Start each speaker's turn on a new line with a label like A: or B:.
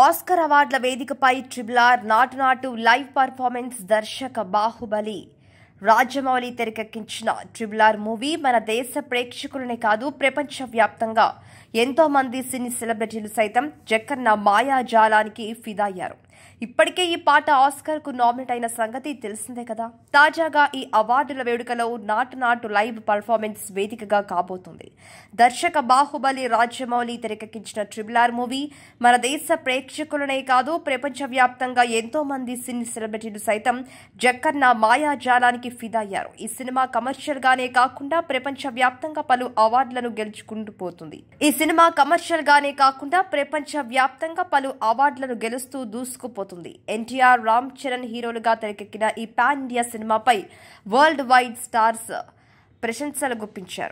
A: Oscar అవార్డుల వేదికపై ట్రిబులార్ నాటు నాటు లైవ్ పర్ఫార్మెన్స్ దర్శక బాహుబలి రాజమౌళి తెరకెక్కించిన ట్రిబులార్ మూవీ మన దేశ ప్రేక్షకులనే కాదు ప్రపంచవ్యాప్తంగా ఎంతోమంది సినీ సెలబ్రిటీలు సైతం జక్కన్న మాయాజాలానికి ఫిదా అయ్యారు ఇప్పటికే ఈ పాట కు నామినేట్ అయిన సంగతి తెలిసిందే కదా తాజాగా ఈ అవార్డుల వేడుకలో నాటు నాటు లైవ్ పర్ఫార్మెన్స్ వేదికగా కాబోతుంది దర్శక బాహుబలి రాజ్యమౌళి తెరకెక్కించిన ట్రిబుల్ ఆర్ మూవీ మన దేశ ప్రేక్షకులనే కాదు ప్రపంచవ్యాప్తంగా ఎంతో మంది సినీ సెలబ్రిటీలు సైతం జక్కన్న మాయాజాలానికి ఫిదయ్యారు ఈ సినిమా కమర్షియల్ గానే కాకుండా ప్రపంచవ్యాప్తంగా పలు అవార్డులను గెలుచుకుంటూ పోతుంది ఈ సినిమా కమర్షియల్ గానే కాకుండా ప్రపంచవ్యాప్తంగా పలు అవార్డులను గెలుస్తూ దూసుకు దూసుకుపోతుంది ఎన్టీఆర్ రామ్ చరణ్ హీరోలుగా తెరకెక్కిన ఈ పాన్ ఇండియా సినిమాపై వరల్డ్ వైడ్ స్టార్స్ ప్రశంసలు గుప్పించారు